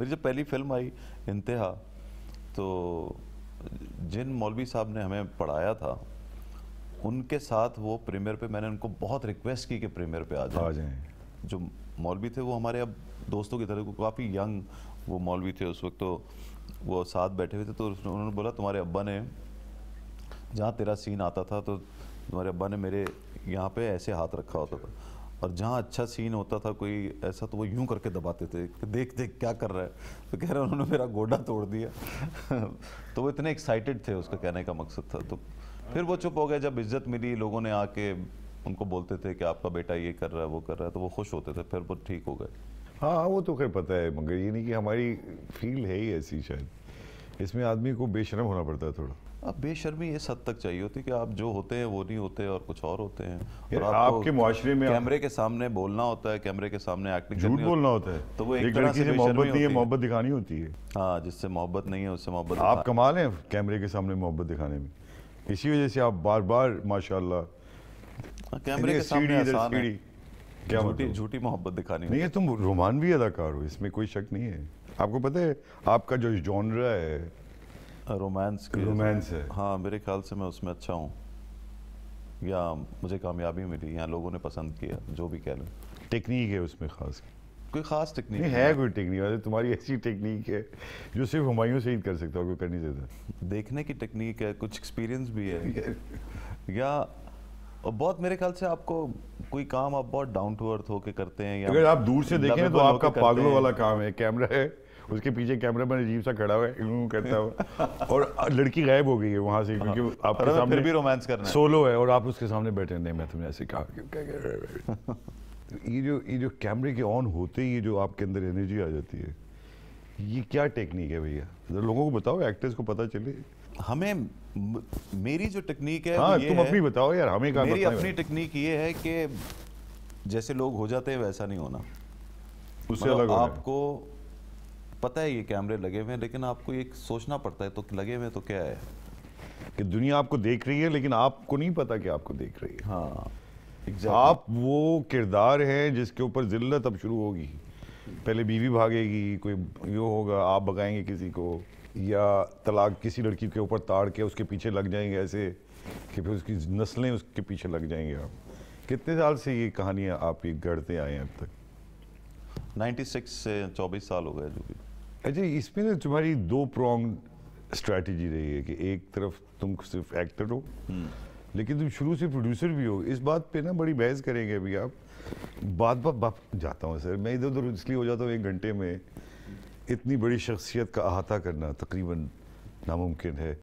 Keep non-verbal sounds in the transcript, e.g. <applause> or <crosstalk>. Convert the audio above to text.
मेरी जब पहली फिल्म आई इंतहा तो जिन मौलवी साहब ने हमें पढ़ाया था उनके साथ वो प्रीमियर पे मैंने उनको बहुत रिक्वेस्ट की कि प्रीमियर पे आ जाए आ जो मौलवी थे वो हमारे अब दोस्तों की तरह काफ़ी यंग वो मौलवी थे उस वक्त तो वो साथ बैठे हुए थे तो उन्होंने बोला तुम्हारे अब्बा ने जहाँ तेरा सीन आता था तो तुम्हारे अब्बा ने मेरे यहाँ पे ऐसे हाथ रखा होता था और जहाँ अच्छा सीन होता था कोई ऐसा तो वो यूं करके दबाते थे कि देख देख क्या कर रहा है तो कह रहे उन्होंने मेरा गोडा तोड़ दिया <laughs> तो वो इतने एक्साइटेड थे उसका कहने का मकसद था तो फिर वो चुप हो गए जब इज्जत मिली लोगों ने आके उनको बोलते थे कि आपका बेटा ये कर रहा है वो कर रहा है तो वो खुश होते थे फिर वो ठीक हो गए हाँ वो तो खैर पता है मगर ये नहीं कि हमारी फील्ड है ही ऐसी शायद इसमें आदमी को बेशरम होना पड़ता है थोड़ा अब बेशर्मी इस हद तक चाहिए होती कि आप जो होते हैं वो नहीं होते और कुछ और होते हैं और आपके मुआरे में कैमरे के सामने बोलना होता है कैमरे के सामने एक्टिंग झूठ बोलना होता है तो वो एक, लड़की से मोहब्बत नहीं है मोहब्बत दिखानी होती है हाँ जिससे मोहब्बत नहीं है उससे मोहब्बत आप कमाल हैं कैमरे के सामने मोहब्बत दिखाने में इसी वजह से आप बार बार माशा हाँ, कैमरे के सामने क्या झूठी मतलब? झूठी मोहब्बत दिखानी नहीं है तुम रोमानवी अदाकार हो इसमें कोई शक नहीं है आपको पता है आपका जो जॉनरा है रोमांस की रोमांस है हाँ मेरे ख्याल से मैं उसमें अच्छा हूँ या मुझे कामयाबी मिली या लोगों ने पसंद किया जो भी कह लो टेक्निक है उसमें ख़ास कोई ख़ास टेक्निक है कोई टेक्निक मतलब तुम्हारी ऐसी टेक्निक है जो सिर्फ हमायूं से ही कर सकता हो कोई कर नहीं सकता देखने की टेक्निक है कुछ एक्सपीरियंस भी है <laughs> या और बहुत मेरे ख्याल से आपको कोई काम आप बहुत डाउन टू अर्थ होके करते हैं या अगर आप दूर से देखें तो आपका पागलों वाला काम है कैमरा है उसके पीछे कैमरा मैन अजीब सा खड़ा हुआ है करता हुआ और लड़की गायब हो गई है वहाँ से क्योंकि हाँ। आपके सामने फिर भी रोमांस करना है सोलो है और आप उसके सामने बैठे नहीं मैं तुमने ऐसे कहा ये जो ये जो कैमरे के ऑन होते ही जो आपके अंदर एनर्जी आ जाती है ये क्या टेक्निक है भैया लोगों को बताओ एक्टर्स को पता चले हमें मेरी जो टेक्निक है हाँ, तुम अपनी बताओ यार हमें का मेरी अपनी टेक्निक ये है कि जैसे लोग हो जाते हैं वैसा नहीं होना उससे मतलब अलग आपको पता है ये कैमरे लगे हुए हैं लेकिन आपको ये सोचना पड़ता है तो लगे हुए तो क्या है कि दुनिया आपको देख रही है लेकिन आपको नहीं पता कि आपको देख रही है हाँ exactly. आप वो किरदार हैं जिसके ऊपर जिल्लत अब शुरू होगी पहले बीवी भागेगी कोई यो होगा आप भगाएंगे किसी को या तलाक किसी लड़की के ऊपर ताड़ के उसके पीछे लग जाएंगे ऐसे कि फिर उसकी नस्लें उसके पीछे लग जाएंगे आप कितने साल से ये कहानियाँ आप ये गढ़ते आए हैं अब तक 96 से 24 साल हो गए जो भी अच्छा इसमें ना तुम्हारी दो प्रॉन्ग स्ट्रैटेजी रही है कि एक तरफ तुम सिर्फ एक्टर हो हम्म। लेकिन तुम शुरू से प्रोड्यूसर भी हो इस बात पे ना बड़ी बहस करेंगे अभी आप बात बात बाप जाता हूँ सर मैं इधर उधर इसलिए हो जाता हूँ एक घंटे में इतनी बड़ी शख्सियत का अहाता करना तकरीबन नामुमकिन है